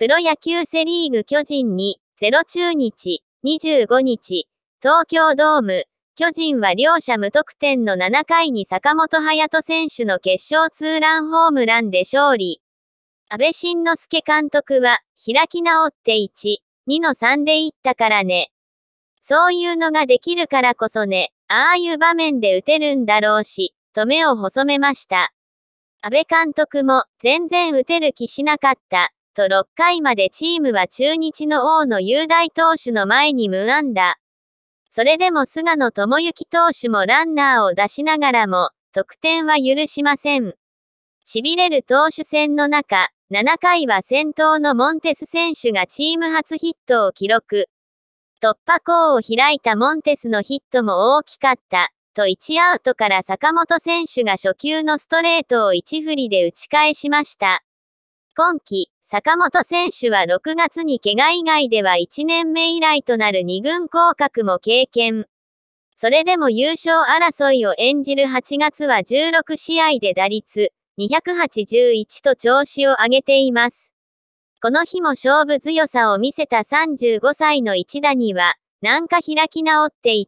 プロ野球セリーグ巨人に、0中日、25日、東京ドーム、巨人は両者無得点の7回に坂本勇人選手の決勝ツーランホームランで勝利。安倍晋之助監督は、開き直って1、2の3でいったからね。そういうのができるからこそね、ああいう場面で打てるんだろうし、と目を細めました。安倍監督も、全然打てる気しなかった。と6回までチームは中日の王の雄大投手の前に無安打。それでも菅野智之投手もランナーを出しながらも、得点は許しません。痺れる投手戦の中、7回は先頭のモンテス選手がチーム初ヒットを記録。突破口を開いたモンテスのヒットも大きかった、と1アウトから坂本選手が初球のストレートを1振りで打ち返しました。今季、坂本選手は6月に怪我以外では1年目以来となる2軍降格も経験。それでも優勝争いを演じる8月は16試合で打率281と調子を上げています。この日も勝負強さを見せた35歳の一打には、なんか開き直って1、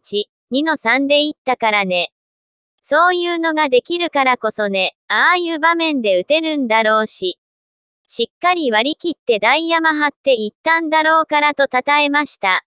2の3でいったからね。そういうのができるからこそね、ああいう場面で打てるんだろうし。しっかり割り切ってダイヤマ張っていったんだろうからと称えました。